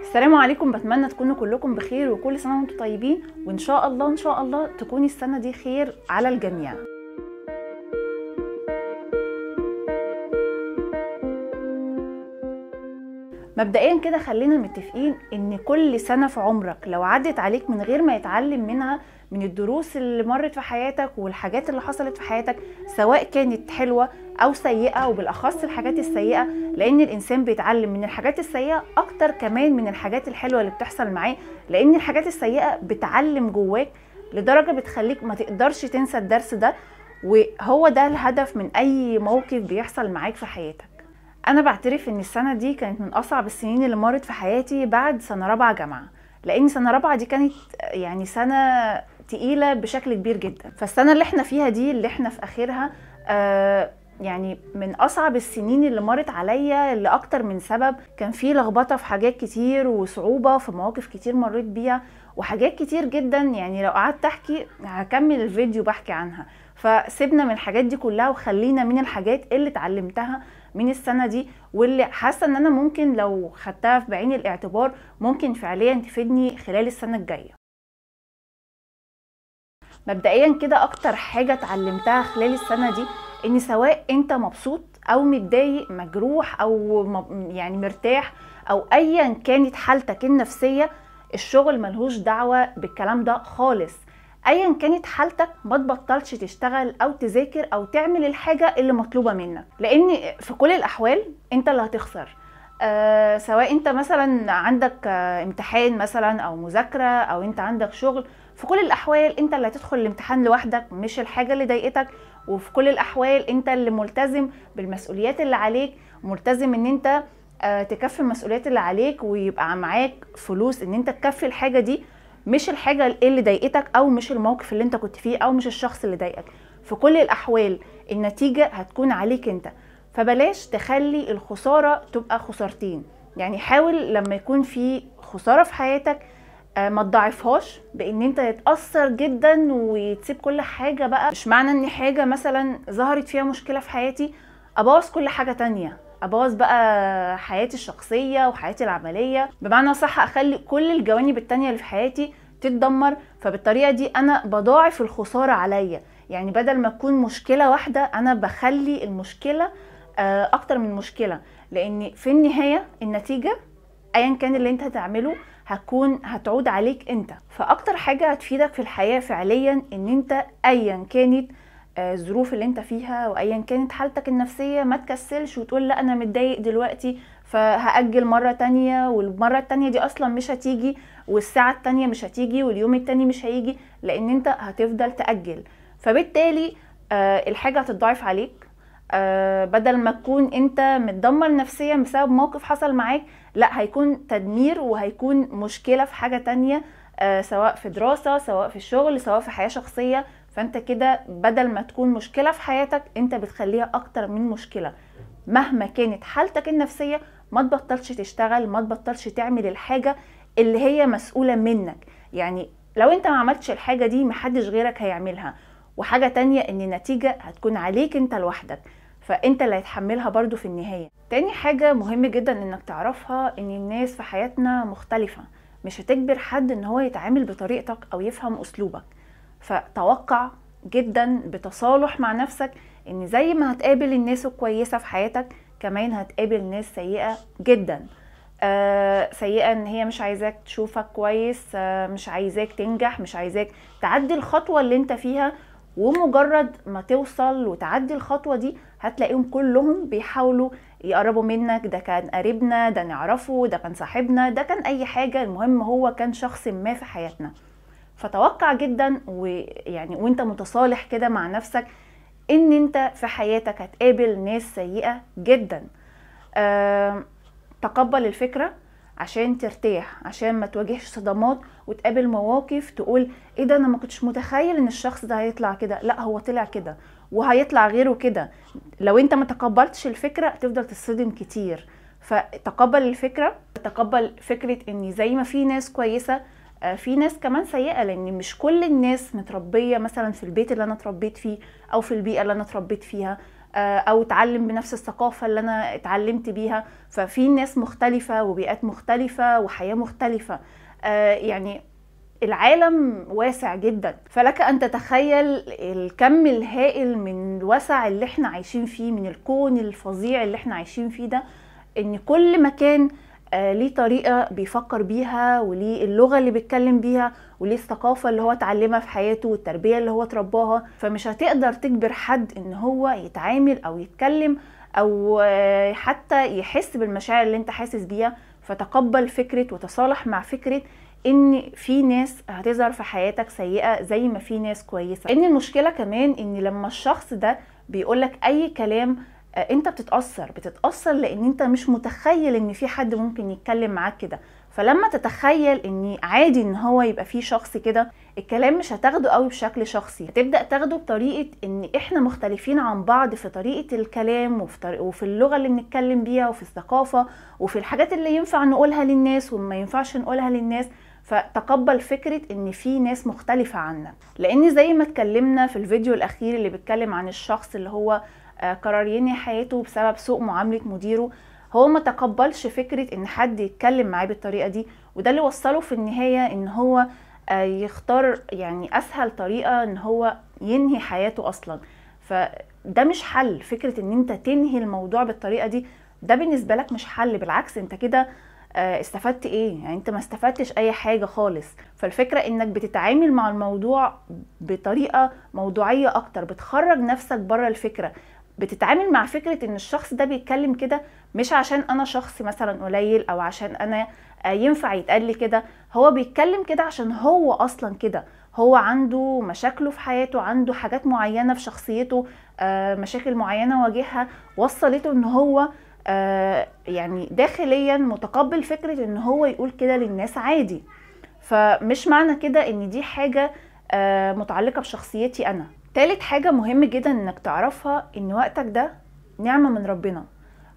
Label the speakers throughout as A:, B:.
A: السلام عليكم بتمنى تكونوا كلكم بخير وكل سنه وانتم طيبين وان شاء الله ان شاء الله تكون السنه دي خير على الجميع مبدئيا كده خلينا متفقين ان كل سنه في عمرك لو عدت عليك من غير ما يتعلم منها من الدروس اللي مرت في حياتك والحاجات اللي حصلت في حياتك سواء كانت حلوه او سيئه وبالاخص الحاجات السيئه لان الانسان بيتعلم من الحاجات السيئه اكتر كمان من الحاجات الحلوه اللي بتحصل معاه لان الحاجات السيئه بتعلم جواك لدرجه بتخليك ما تقدرش تنسى الدرس ده وهو ده الهدف من اي موقف بيحصل معاك في حياتك انا بعترف ان السنه دي كانت من اصعب السنين اللي مرت في حياتي بعد سنه رابعه جامعه لان سنه رابعه دي كانت يعني سنه تقيله بشكل كبير جدا فالسنه اللي احنا فيها دي اللي احنا في اخرها آه يعني من اصعب السنين اللي مرت عليا اللي اكتر من سبب كان في لخبطه في حاجات كتير وصعوبه في مواقف كتير مريت بيها وحاجات كتير جدا يعني لو قعدت احكي هكمل الفيديو بحكي عنها فسيبنا من الحاجات دي كلها وخلينا من الحاجات اللي اتعلمتها من السنه دي واللي حاسه ان انا ممكن لو خدتها في بعين الاعتبار ممكن فعليا تفيدني خلال السنه الجايه مبدئيا كده اكتر حاجه اتعلمتها خلال السنه دي ان سواء انت مبسوط او متضايق مجروح او يعني مرتاح او ايا كانت حالتك النفسيه الشغل ملهوش دعوه بالكلام ده خالص ايا كانت حالتك ما تبطلش تشتغل او تذاكر او تعمل الحاجه اللي مطلوبه منك لان في كل الاحوال انت اللي هتخسر أه سواء انت مثلا عندك امتحان مثلا او مذاكره او انت عندك شغل في كل الاحوال انت اللي هتدخل الامتحان لوحدك مش الحاجه اللي ضايقتك وفي كل الاحوال انت اللي ملتزم بالمسؤوليات اللي عليك ملتزم ان انت آه، تكفي المسؤوليات اللي عليك ويبقى معاك فلوس ان انت تكفي الحاجه دي مش الحاجه اللي ضايقتك او مش الموقف اللي انت كنت فيه او مش الشخص اللي ضايقك في كل الاحوال النتيجه هتكون عليك انت فبلاش تخلي الخساره تبقى خسارتين يعني حاول لما يكون في خساره في حياتك آه، ما تضعفهاش بان انت يتاثر جدا وتسيب كل حاجه بقى مش معنى ان حاجه مثلا ظهرت فيها مشكله في حياتي ابوظ كل حاجه تانية ابوظ بقى حياتي الشخصيه وحياتي العمليه بمعنى صح اخلي كل الجوانب التانية اللي في حياتي تتدمر فبالطريقه دي انا بضاعف الخساره عليا يعني بدل ما تكون مشكله واحده انا بخلي المشكله آه، اكتر من مشكله لان في النهايه النتيجه ايا كان اللي انت هتعمله هتكون هتعود عليك انت فاكتر حاجة هتفيدك في الحياة فعليا ان انت ايا كانت آه، الظروف اللي انت فيها وايا كانت حالتك النفسية ما تكسلش وتقول لا انا متضايق دلوقتي فهأجل مرة تانية والمرة التانية دي أصلا مش هتيجي والساعة التانية مش هتيجي واليوم التاني مش هيجي لأن أنت هتفضل تأجل فبالتالي آه، الحاجة هتتضاعف عليك آه، بدل ما تكون أنت متدمر نفسيا بسبب موقف حصل معاك لا هيكون تدمير وهيكون مشكله في حاجه تانية آه، سواء في دراسه سواء في الشغل سواء في حياه شخصيه فانت كده بدل ما تكون مشكله في حياتك انت بتخليها اكتر من مشكله مهما كانت حالتك النفسيه ما تبطلش تشتغل ما تبطلش تعمل الحاجه اللي هي مسؤوله منك يعني لو انت ما عملتش الحاجه دي محدش غيرك هيعملها وحاجه تانية ان النتيجه هتكون عليك انت لوحدك فانت اللي هيتحملها برضو في النهاية تاني حاجة مهم جدا انك تعرفها ان الناس في حياتنا مختلفة مش هتجبر حد ان هو يتعامل بطريقتك او يفهم اسلوبك فتوقع جدا بتصالح مع نفسك ان زي ما هتقابل الناس الكويسة في حياتك كمان هتقابل ناس سيئة جدا آه سيئة ان هي مش عايزاك تشوفك كويس آه مش عايزاك تنجح مش عايزاك تعدي الخطوة اللي انت فيها ومجرد ما توصل وتعدي الخطوه دي هتلاقيهم كلهم بيحاولوا يقربوا منك ده كان قريبنا ده نعرفه ده كان صاحبنا ده كان اي حاجه المهم هو كان شخص ما في حياتنا فتوقع جدا ويعني وانت متصالح كده مع نفسك ان انت في حياتك هتقابل ناس سيئه جدا أه تقبل الفكره عشان ترتاح عشان ما تواجهش صدمات وتقابل مواقف تقول ايه ده انا ما كنتش متخيل ان الشخص ده هيطلع كده لا هو طلع كده وهيطلع غيره كده لو انت ما تقبلتش الفكره تفضل تتصدم كتير فتقبل الفكره تقبل فكره ان زي ما في ناس كويسه آه، في ناس كمان سيئه لان مش كل الناس متربيه مثلا في البيت اللي انا اتربيت فيه او في البيئه اللي انا اتربيت فيها آه، او اتعلم بنفس الثقافه اللي انا اتعلمت بيها ففي ناس مختلفه وبيئات مختلفه وحياه مختلفه آه، يعني العالم واسع جدا فلك ان تتخيل الكم الهائل من الوسع اللي احنا عايشين فيه من الكون الفظيع اللي احنا عايشين فيه ده ان كل مكان آه، ليه طريقه بيفكر بيها وليه اللغه اللي بيتكلم بيها وليه الثقافه اللي هو اتعلمها في حياته والتربيه اللي هو اترباها فمش هتقدر تجبر حد ان هو يتعامل او يتكلم او آه، حتى يحس بالمشاعر اللي انت حاسس بيها فتقبل فكره وتصالح مع فكره ان في ناس هتظهر في حياتك سيئه زي ما في ناس كويسه ان المشكله كمان ان لما الشخص ده بيقولك اي كلام آه، انت بتتاثر بتتاثر لان انت مش متخيل ان في حد ممكن يتكلم معاك كده فلما تتخيل ان عادي ان هو يبقى فيه شخص كده الكلام مش هتاخده قوي بشكل شخصي هتبدا تاخده بطريقه ان احنا مختلفين عن بعض في طريقه الكلام وفي, طريق وفي اللغه اللي بنتكلم بيها وفي الثقافه وفي الحاجات اللي ينفع نقولها للناس وما ينفعش نقولها للناس فتقبل فكرة ان في ناس مختلفة عنك لان زي ما اتكلمنا في الفيديو الاخير اللي بيتكلم عن الشخص اللي هو آه، قرر ينهي حياته بسبب سوء معاملة مديره هو ما تقبلش فكره ان حد يتكلم معاه بالطريقه دي وده اللي وصله في النهايه ان هو آه، يختار يعني اسهل طريقه ان هو ينهي حياته اصلا فده مش حل فكره ان انت تنهي الموضوع بالطريقه دي ده بالنسبه لك مش حل بالعكس انت كده آه، استفدت ايه يعني انت ما استفدتش اي حاجه خالص فالفكره انك بتتعامل مع الموضوع بطريقه موضوعيه اكتر بتخرج نفسك بره الفكره بتتعامل مع فكره ان الشخص ده بيتكلم كده مش عشان انا شخص مثلا قليل او عشان انا آه، ينفع يتقال كده هو بيتكلم كده عشان هو اصلا كده هو عنده مشاكله في حياته عنده حاجات معينه في شخصيته آه، مشاكل معينه واجهها وصلته ان هو آه، يعني داخليا متقبل فكره ان هو يقول كده للناس عادي فمش معنى كده ان دي حاجه متعلقه بشخصيتي انا تالت حاجة مهم جدا انك تعرفها ان وقتك ده نعمة من ربنا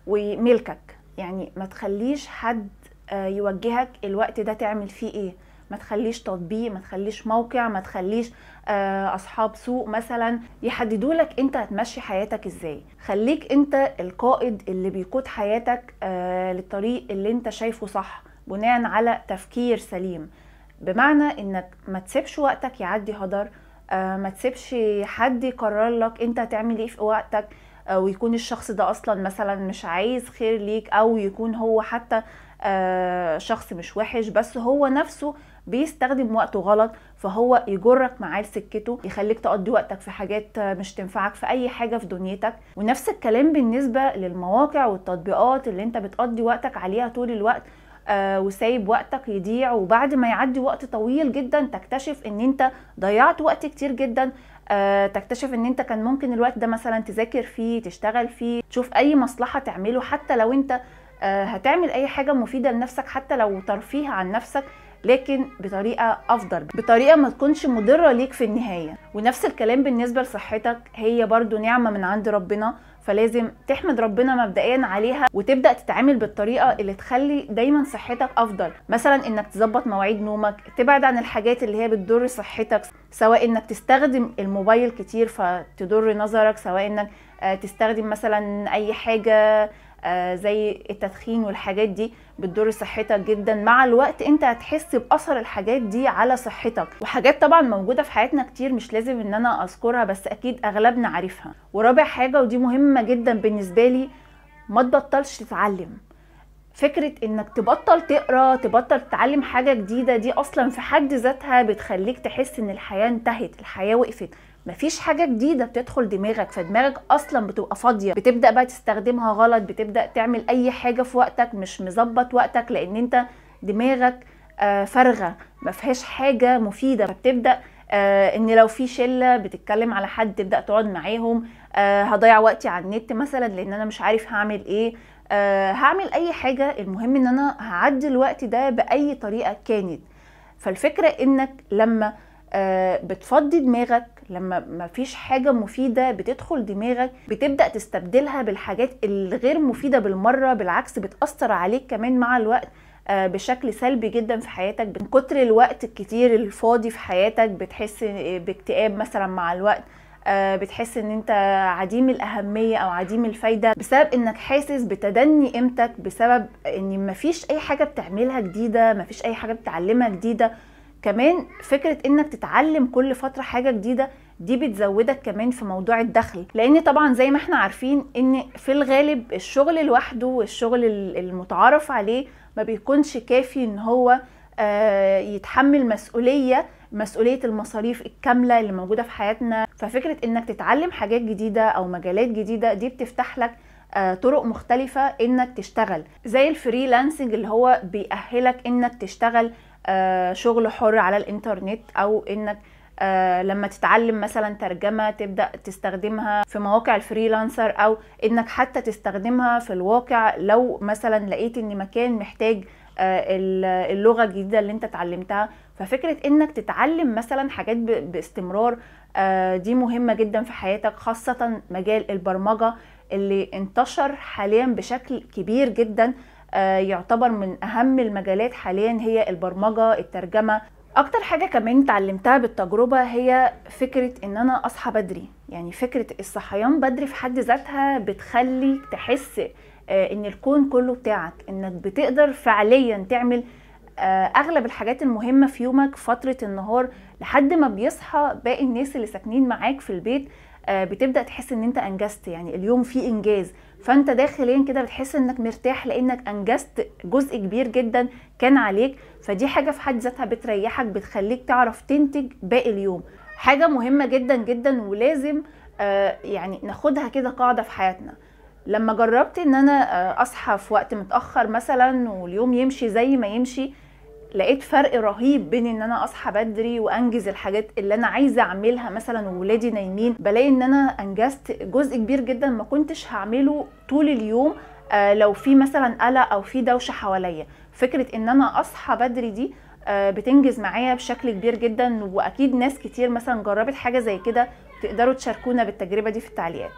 A: وملكك يعني ما تخليش حد آه، يوجهك الوقت ده تعمل فيه ايه ما تخليش تطبيق ما تخليش موقع ما تخليش آه، اصحاب سوق مثلا يحددوا لك انت هتمشي حياتك ازاي خليك انت القائد اللي بيقود حياتك آه، للطريق اللي انت شايفه صح بناء على تفكير سليم بمعنى انك ما تسيبش وقتك يعدي هدر آه، ما تسيبش حد يقرر لك انت هتعمل ايه في وقتك آه، ويكون الشخص ده اصلا مثلا مش عايز خير ليك او يكون هو حتى آه، شخص مش وحش بس هو نفسه بيستخدم وقته غلط فهو يجرك معاه لسكته يخليك تقضي وقتك في حاجات مش تنفعك في اي حاجه في دنيتك ونفس الكلام بالنسبه للمواقع والتطبيقات اللي انت بتقضي وقتك عليها طول الوقت آه، وسايب وقتك يضيع وبعد ما يعدي وقت طويل جدا تكتشف ان انت ضيعت وقت كتير جدا آه، تكتشف ان انت كان ممكن الوقت ده مثلا تذاكر فيه تشتغل فيه تشوف اي مصلحة تعمله حتى لو انت آه، هتعمل اي حاجة مفيدة لنفسك حتى لو ترفيه عن نفسك لكن بطريقه افضل بطريقه ما تكونش مضره ليك في النهايه ونفس الكلام بالنسبه لصحتك هي برضو نعمه من عند ربنا فلازم تحمد ربنا مبدئيا عليها وتبدا تتعامل بالطريقه اللي تخلي دايما صحتك افضل مثلا انك تظبط مواعيد نومك تبعد عن الحاجات اللي هي بتضر صحتك سواء انك تستخدم الموبايل كتير فتضر نظرك سواء انك آه، تستخدم مثلا اي حاجه آه، زي التدخين والحاجات دي بتضر صحتك جدا مع الوقت انت هتحس باثر الحاجات دي على صحتك وحاجات طبعا موجوده في حياتنا كتير مش لازم ان انا اذكرها بس اكيد اغلبنا عارفها ورابع حاجه ودي مهمه جدا بالنسبه لي ما تبطلش تتعلم فكرة انك تبطل تقرا تبطل تتعلم حاجة جديدة دي اصلا في حد ذاتها بتخليك تحس ان الحياة انتهت الحياة وقفت مفيش حاجه جديده بتدخل دماغك فدماغك اصلا بتبقى فاضيه بتبدا بقى تستخدمها غلط بتبدا تعمل اي حاجه في وقتك مش مظبط وقتك لان انت دماغك آه، فارغه مفيهاش حاجه مفيده فبتبدا آه ان لو في شله بتتكلم على حد تبدا تقعد معاهم آه هضيع وقتي على النت مثلا لان انا مش عارف هعمل ايه آه هعمل اي حاجه المهم ان انا هعدي الوقت ده باي طريقه كانت فالفكره انك لما آه بتفضي دماغك لما مفيش حاجه مفيده بتدخل دماغك بتبدا تستبدلها بالحاجات الغير مفيده بالمره بالعكس بتاثر عليك كمان مع الوقت آه، بشكل سلبي جدا في حياتك من كتر الوقت الكتير الفاضي في حياتك بتحس آه، باكتئاب مثلا مع الوقت آه، بتحس ان انت عديم الاهميه او عديم الفايده بسبب انك حاسس بتدني قيمتك بسبب ان مفيش اي حاجه بتعملها جديده مفيش اي حاجه بتعلمها جديده كمان فكره انك تتعلم كل فتره حاجه جديده دي بتزودك كمان في موضوع الدخل لان طبعا زي ما احنا عارفين ان في الغالب الشغل لوحده والشغل المتعارف عليه ما بيكونش كافي ان هو آه، يتحمل مسؤوليه مسؤوليه المصاريف الكامله اللي موجوده في حياتنا ففكره انك تتعلم حاجات جديده او مجالات جديده دي بتفتح لك آه، طرق مختلفة انك تشتغل زي الفريلانسنج اللي هو بيأهلك انك تشتغل آه، شغل حر على الانترنت او انك آه، لما تتعلم مثلا ترجمه تبدا تستخدمها في مواقع الفريلانسر او انك حتى تستخدمها في الواقع لو مثلا لقيت ان مكان محتاج آه، اللغه الجديده اللي انت اتعلمتها ففكره انك تتعلم مثلا حاجات باستمرار دي مهمه جدا في حياتك خاصه مجال البرمجه اللي انتشر حاليا بشكل كبير جدا آه، يعتبر من اهم المجالات حاليا هي البرمجه الترجمه اكتر حاجه كمان اتعلمتها بالتجربه هي فكره ان انا اصحى بدري يعني فكره الصحيان بدري في حد ذاتها بتخليك تحس آه، ان الكون كله بتاعك انك بتقدر فعليا تعمل آه، اغلب الحاجات المهمه في يومك فتره النهار لحد ما بيصحى باقي الناس اللي ساكنين معاك في البيت بتبدا تحس ان انت انجزت يعني اليوم فيه انجاز فانت داخليا كده بتحس انك مرتاح لانك انجزت جزء كبير جدا كان عليك فدي حاجه في حد ذاتها بتريحك بتخليك تعرف تنتج باقي اليوم حاجه مهمه جدا جدا ولازم آه، يعني ناخدها كده قاعده في حياتنا لما جربت ان انا آه، اصحى في وقت متاخر مثلا واليوم يمشي زي ما يمشي لقيت فرق رهيب بين ان انا اصحى بدري وانجز الحاجات اللي انا عايزه اعملها مثلا وولادي نايمين بلاقي ان انا انجزت جزء كبير جدا ما كنتش هعمله طول اليوم آه لو في مثلا قلق او في دوشه حواليا فكره ان انا اصحى بدري دي آه بتنجز معايا بشكل كبير جدا واكيد ناس كتير مثلا جربت حاجه زي كده تقدروا تشاركونا بالتجربه دي في التعليقات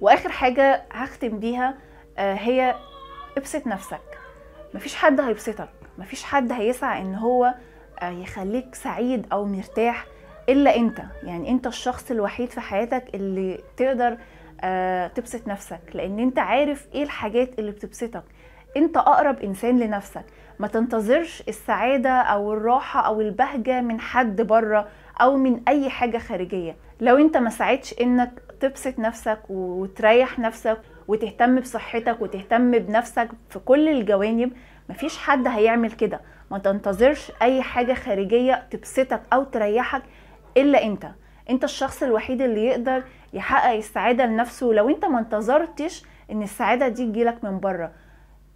A: واخر حاجه هختم بيها آه هي ابسط نفسك مفيش حد هيبسطك مفيش حد هيسعى ان هو آه، يخليك سعيد او مرتاح الا انت يعني انت الشخص الوحيد في حياتك اللي تقدر آه، تبسط نفسك لان انت عارف ايه الحاجات اللي بتبسطك انت اقرب انسان لنفسك ما تنتظرش السعاده او الراحه او البهجه من حد بره او من اي حاجه خارجيه لو انت ما ساعدتش انك تبسط نفسك وتريح نفسك وتهتم بصحتك وتهتم بنفسك في كل الجوانب مفيش حد هيعمل كده ما تنتظرش اي حاجه خارجيه تبسطك او تريحك الا انت انت الشخص الوحيد اللي يقدر يحقق السعاده لنفسه لو انت ما انتظرتش ان السعاده دي تجيلك من بره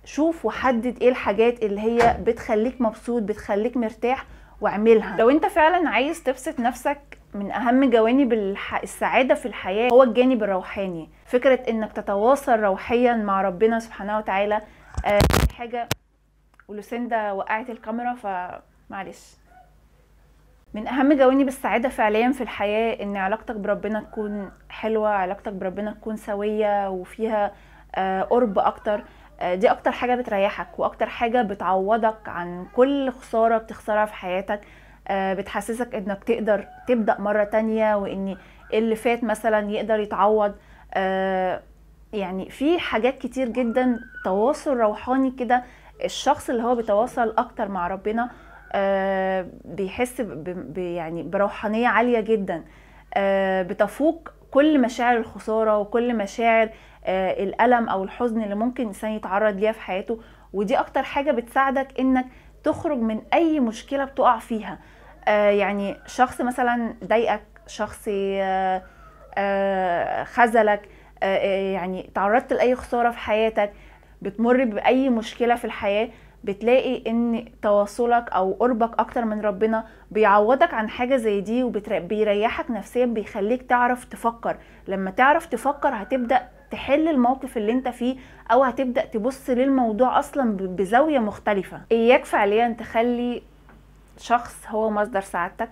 A: شوف وحدد ايه الحاجات اللي هي بتخليك مبسوط بتخليك مرتاح واعملها لو انت فعلا عايز تبسط نفسك من اهم جوانب السعاده في الحياه هو الجانب الروحاني فكره انك تتواصل روحيا مع ربنا سبحانه وتعالى آه حاجه ولوسيندا وقعت الكاميرا فمعلش من اهم جوانب السعاده فعليا في الحياه ان علاقتك بربنا تكون حلوه علاقتك بربنا تكون سويه وفيها آه، قرب اكتر آه، دي اكتر حاجه بتريحك واكتر حاجه بتعوضك عن كل خساره بتخسرها في حياتك آه، بتحسسك انك تقدر تبدا مره تانية وان اللي فات مثلا يقدر يتعوض يعني في حاجات كتير جدا تواصل روحاني كده الشخص اللي هو بيتواصل اكتر مع ربنا آه، بيحس يعني بروحانيه عاليه جدا آه، بتفوق كل مشاعر الخساره وكل مشاعر آه، الالم او الحزن اللي ممكن الانسان يتعرض ليها في حياته ودي اكتر حاجه بتساعدك انك تخرج من اي مشكله بتقع فيها يعني شخص مثلا ضايقك شخص خذلك يعني تعرضت لاي خساره في حياتك بتمر باي مشكله في الحياه بتلاقي ان تواصلك او قربك اكتر من ربنا بيعوضك عن حاجه زي دي وبيريحك نفسيا بيخليك تعرف تفكر لما تعرف تفكر هتبدا تحل الموقف اللي انت فيه او هتبدا تبص للموضوع اصلا بزاويه مختلفه اياك فعليا تخلي شخص هو مصدر سعادتك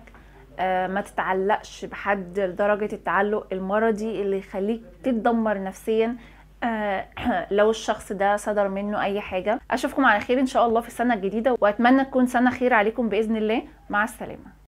A: آه ما تتعلقش بحد لدرجه التعلق المرضي اللي يخليك تتدمر نفسيا آه، لو الشخص ده صدر منه اي حاجه اشوفكم على خير ان شاء الله في السنه الجديده واتمنى تكون سنه خير عليكم باذن الله مع السلامه